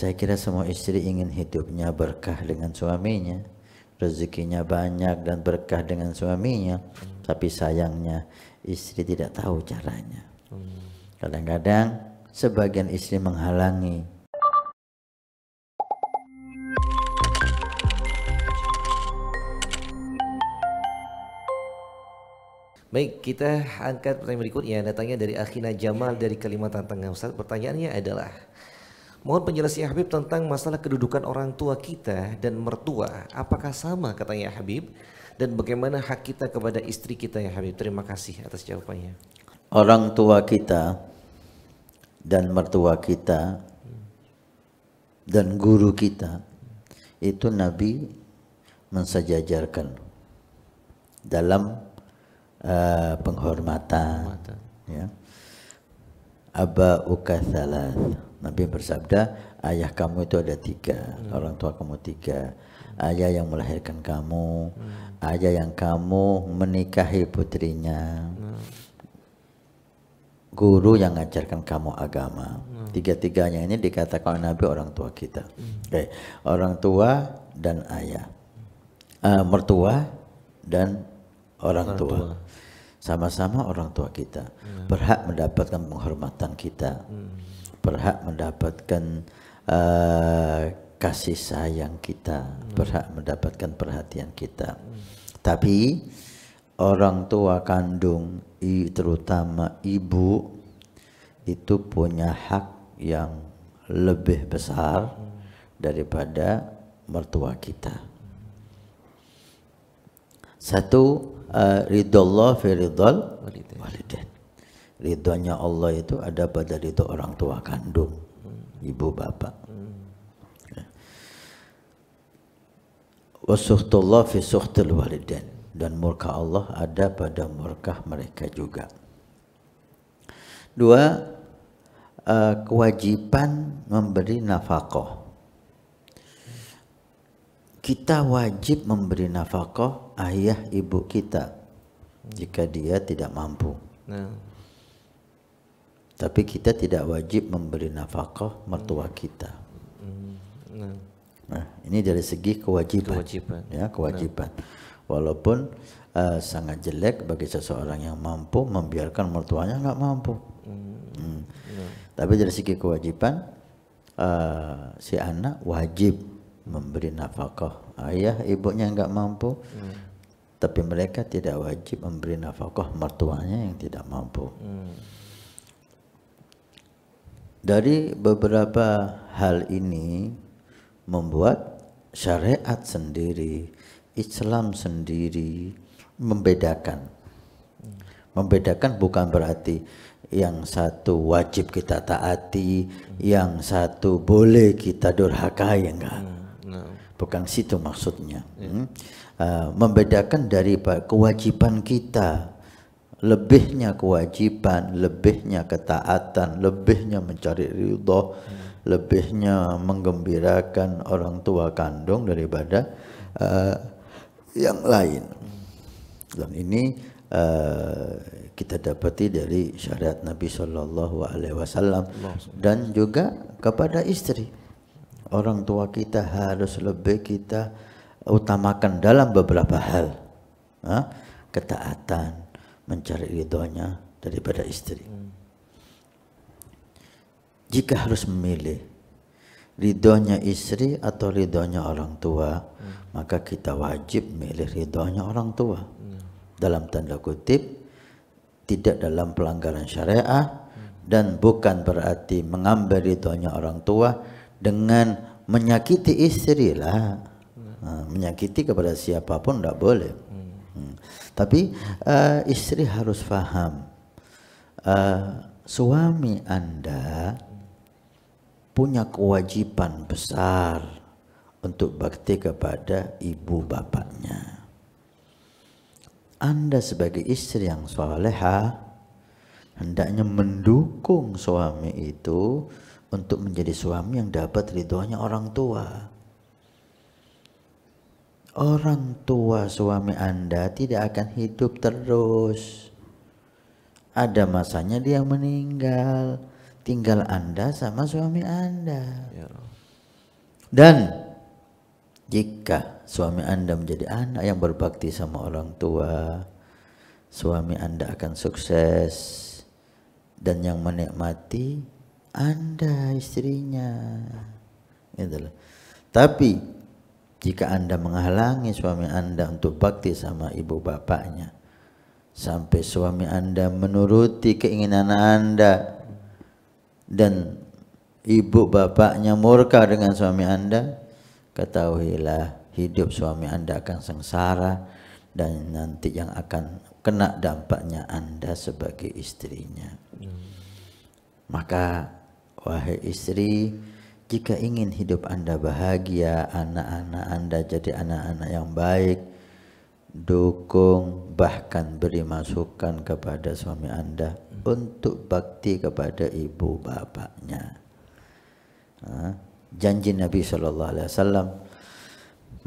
Saya kira semua istri ingin hidupnya berkah dengan suaminya, rezekinya banyak dan berkah dengan suaminya, tapi sayangnya istri tidak tahu caranya. Kadang-kadang sebagian istri menghalangi, Baik, kita angkat pertanyaan berikutnya datangnya dari Akhina Jamal dari Kalimantan Tengah. Ustaz, pertanyaannya adalah Mohon penjelasan ya, Habib tentang masalah kedudukan orang tua kita dan mertua. Apakah sama katanya Habib? Dan bagaimana hak kita kepada istri kita ya Habib? Terima kasih atas jawabannya. Orang tua kita dan mertua kita dan guru kita itu Nabi mensejajarkan dalam uh, penghormatan. penghormatan. Ya. Aba uka Nabi bersabda, ayah kamu itu ada tiga, hmm. orang tua kamu tiga. Ayah yang melahirkan kamu, hmm. ayah yang kamu menikahi putrinya, hmm. guru yang ngajarkan kamu agama. Hmm. Tiga-tiganya ini dikatakan Nabi orang tua kita. Hmm. Okay. Orang tua dan ayah. Uh, mertua dan orang, orang tua. tua sama-sama orang tua kita hmm. berhak mendapatkan penghormatan kita hmm berhak mendapatkan uh, kasih sayang kita, hmm. berhak mendapatkan perhatian kita. Hmm. Tapi orang tua kandung, terutama ibu, itu punya hak yang lebih besar hmm. daripada mertua kita. Satu, uh, eh, ridho Allah fi walidin ridhonya Allah itu ada pada ridho orang tua kandung, hmm. ibu bapak. Wasuhtullah fi suhtil walidain dan murka Allah ada pada murka mereka juga. Dua, uh, kewajiban memberi nafkah. Kita wajib memberi nafkah ayah ibu kita jika dia tidak mampu. Nah tapi kita tidak wajib memberi nafkah mertua kita. Hmm, nah. nah. ini dari segi kewajiban. Kewajiban. Ya, kewajiban. Walaupun uh, sangat jelek bagi seseorang yang mampu membiarkan mertuanya nggak mampu. Hmm. hmm. Nah. Tapi dari segi kewajiban uh, si anak wajib memberi nafkah ayah ibunya nggak mampu. Hmm. tapi mereka tidak wajib memberi nafkah mertuanya yang tidak mampu. Hmm. Dari beberapa hal ini membuat syariat sendiri, Islam sendiri membedakan. Membedakan bukan berarti yang satu wajib kita taati, hmm. yang satu boleh kita durhakai, enggak. Hmm. No. Nah. Bukan situ maksudnya. Yeah. Hmm. Uh, membedakan dari kewajiban kita lebihnya kewajiban, lebihnya ketaatan, lebihnya mencari ridho, hmm. lebihnya menggembirakan orang tua kandung daripada uh, yang lain. Dan ini uh, kita dapati dari syariat Nabi Shallallahu Alaihi Wasallam dan juga kepada istri. Orang tua kita harus lebih kita utamakan dalam beberapa hal, Ha? ketaatan, mencari ridhonya daripada istri. Jika harus memilih ridhonya istri atau ridhonya orang tua, hmm. maka kita wajib milih ridhonya orang tua. Hmm. Dalam tanda kutip, tidak dalam pelanggaran syariah hmm. dan bukan berarti mengambil ridhonya orang tua dengan menyakiti istri lah. Hmm. menyakiti kepada siapapun tidak boleh. Hmm. Tapi uh, istri harus paham uh, eh, suami Anda punya kewajiban besar untuk bakti kepada ibu bapaknya. Anda sebagai istri yang soleha hendaknya mendukung suami itu untuk menjadi suami yang dapat ridhonya orang tua. Orang tua suami Anda tidak akan hidup terus. Ada masanya dia meninggal, tinggal Anda sama suami Anda. Ya dan jika suami Anda menjadi anak yang berbakti sama orang tua, suami Anda akan sukses dan yang menikmati Anda istrinya. Itulah. Tapi jika Anda menghalangi suami Anda untuk bakti sama ibu bapaknya, sampai suami Anda menuruti keinginan Anda dan ibu bapaknya murka dengan suami Anda, ketahuilah hidup suami Anda akan sengsara dan nanti yang akan kena dampaknya Anda sebagai istrinya. Hmm. Maka wahai istri, jika ingin hidup Anda bahagia, anak-anak Anda jadi anak-anak yang baik, dukung bahkan beri masukan kepada suami Anda untuk bakti kepada ibu bapaknya. Ah, janji Nabi sallallahu alaihi wasallam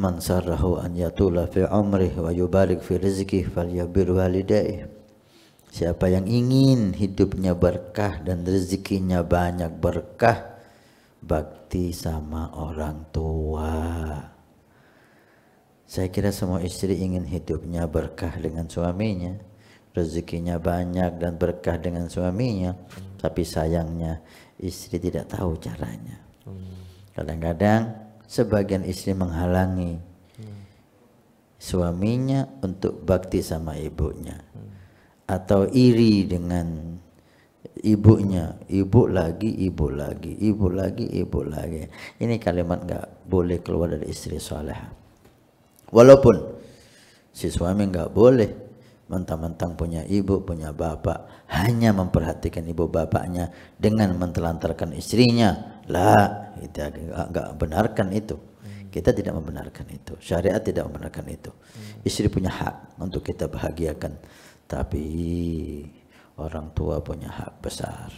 man sarrahu an yatula fi umrihi wa yubarik fi rizkih fal yabir walidayh siapa yang ingin hidupnya berkah dan rezekinya banyak berkah bakti sama orang tua. Saya kira semua istri ingin hidupnya berkah dengan suaminya, rezekinya banyak dan berkah dengan suaminya. Tapi sayangnya istri tidak tahu caranya. Kadang-kadang sebagian istri menghalangi suaminya untuk bakti sama ibunya atau iri dengan ibunya, ibu lagi, ibu lagi, ibu lagi, ibu lagi. Ini kalimat nggak boleh keluar dari istri soleh. Walaupun si suami nggak boleh mentang-mentang punya ibu, punya bapak, hanya memperhatikan ibu bapaknya dengan mentelantarkan istrinya. Lah, itu nggak benarkan itu. Kita tidak membenarkan itu. Syariat tidak membenarkan itu. Istri punya hak untuk kita bahagiakan. Tapi orang tua punya hak besar.